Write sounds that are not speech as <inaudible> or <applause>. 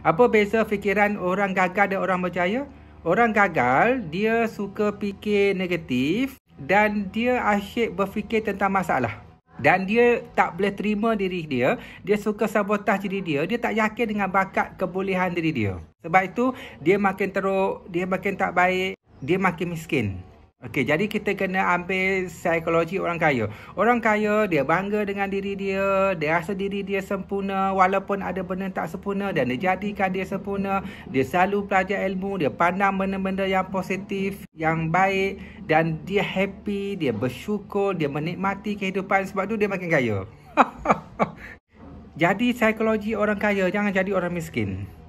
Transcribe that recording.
Apa beza fikiran orang gagal dan orang berjaya? Orang gagal, dia suka fikir negatif dan dia asyik berfikir tentang masalah. Dan dia tak boleh terima diri dia. Dia suka sabotaj diri dia. Dia tak yakin dengan bakat kebolehan diri dia. Sebab itu, dia makin teruk, dia makin tak baik, dia makin miskin. Okey, jadi kita kena ambil psikologi orang kaya. Orang kaya, dia bangga dengan diri dia. Dia rasa diri dia sempurna walaupun ada benda tak sempurna. Dan dia jadikan dia sempurna. Dia selalu belajar ilmu. Dia pandang benda-benda yang positif, yang baik. Dan dia happy, dia bersyukur, dia menikmati kehidupan. Sebab tu dia makin kaya. <laughs> jadi psikologi orang kaya, jangan jadi orang miskin.